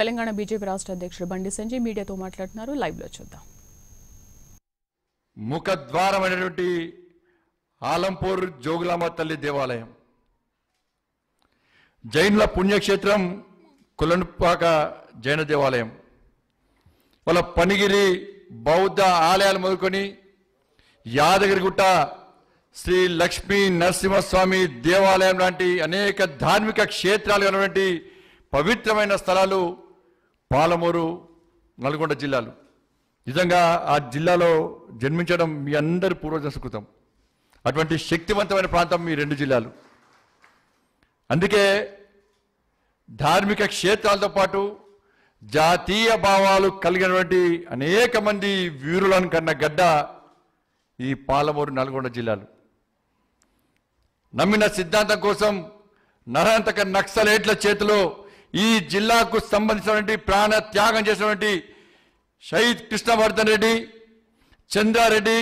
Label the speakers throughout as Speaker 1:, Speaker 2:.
Speaker 1: Telangana BJP రాష్ట్ర అధ్యక్షుడు బండి సంజయ్ మీడియాతో మాట్లాడుతున్నారు లో చూద్దాం ముఖద్వారం అనేటువంటి ఆలంపూర్ జోగులామ తల్లి దేవాలయం జైన్ల పుణ్యక్షేత్రం కులనుపాక జైన దేవాలయం వాళ్ళ పనిగిరి బౌద్ధ ఆలయాలు మొదలుకొని యాదగిరిగుట్ట శ్రీ లక్ష్మీ నరసింహస్వామి దేవాలయం లాంటి అనేక ధార్మిక క్షేత్రాలు ఉన్నటువంటి పవిత్రమైన స్థలాలు పాలమూరు నల్గొండ జిల్లాలు నిజంగా ఆ జిల్లాలో జన్మించడం మీ అందరి పూర్వజ అటువంటి శక్తివంతమైన ప్రాంతం మీ రెండు జిల్లాలు అందుకే ధార్మిక క్షేత్రాలతో పాటు జాతీయ భావాలు కలిగినటువంటి అనేక మంది వీరులను కన్న గడ్డ ఈ పాలమూరు నల్గొండ జిల్లాలు నమ్మిన సిద్ధాంతం కోసం నరాంతక నక్సలేట్ల చేతిలో ఈ జిల్లాకు సంబంధించినటువంటి ప్రాణ త్యాగం చేసినటువంటి షహీద్ కృష్ణవర్ధన్ రెడ్డి చంద్రారెడ్డి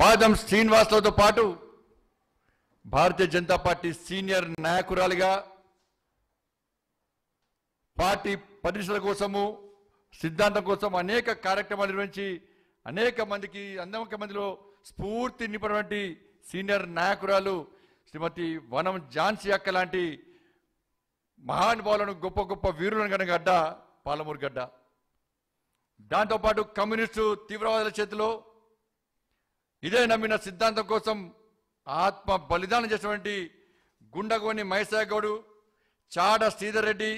Speaker 1: బాదం శ్రీనివాసరావుతో పాటు భారతీయ జనతా పార్టీ సీనియర్ నాయకురాలిగా పార్టీ పరిశ్రమల కోసము సిద్ధాంతం కోసం అనేక కార్యక్రమాలు నిర్వహించి అనేక మందికి అనేక మందిలో స్ఫూర్తి నింపినటువంటి సీనియర్ నాయకురాలు శ్రీమతి వనం ఝాన్సీ అక్క లాంటి మహానుభావులను గొప్ప గొప్ప వీరులను కనుక గడ్డ పాలమూరు గడ్డ దాంతోపాటు కమ్యూనిస్టు తీవ్రవాదుల చేతిలో ఇదే నమ్మిన సిద్ధాంతం కోసం ఆత్మ బలిదానం చేసినటువంటి గుండగోని గౌడు చాడ శ్రీధర్ రెడ్డి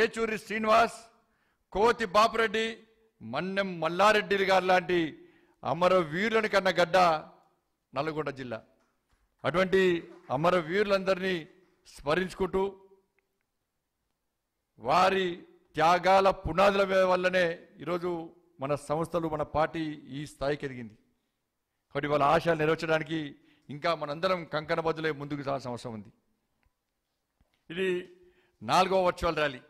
Speaker 1: ఏచూరి శ్రీనివాస్ కోతి బాపురెడ్డి మన్నెం మల్లారెడ్డి గారు లాంటి వీరులను కన్న గడ్డ నల్గొండ జిల్లా అటువంటి అమరవీరులందరినీ స్మరించుకుంటూ వారి త్యాగాల పునాదుల వల్లనే ఈరోజు మన సంస్థలు మన పార్టీ ఈ స్థాయికి ఎదిగింది కాబట్టి వాళ్ళ ఆశలు నెరవేర్చడానికి ఇంకా మనందరం కంకణ బద్దులై ముందుకు సాగాల్సిన అవసరం ఉంది ఇది నాలుగవ వర్చువల్ ర్యాలీ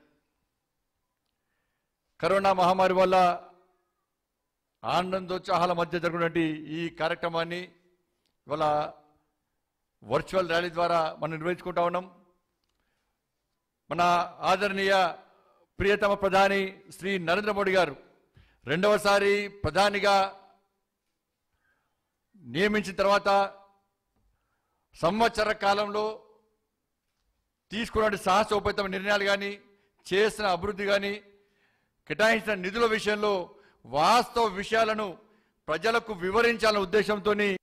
Speaker 1: కరోనా మహమ్మారి వల్ల ఆనందోత్సాహాల మధ్య జరుగుతున్నటువంటి ఈ కార్యక్రమాన్ని ఇవాళ వర్చువల్ ర్యాలీ ద్వారా మనం నిర్వహించుకుంటా ఉన్నాం మన ఆదరణీయ ప్రియతమ ప్రధాని శ్రీ నరేంద్ర మోడీ గారు రెండవసారి ప్రధానిగా నియమించిన తర్వాత సంవత్సర కాలంలో తీసుకున్న సాహసోపేతమైన నిర్ణయాలు కానీ చేసిన అభివృద్ధి కానీ కేటాయించిన నిధుల విషయంలో వాస్తవ విషయాలను ప్రజలకు వివరించాలనే ఉద్దేశంతో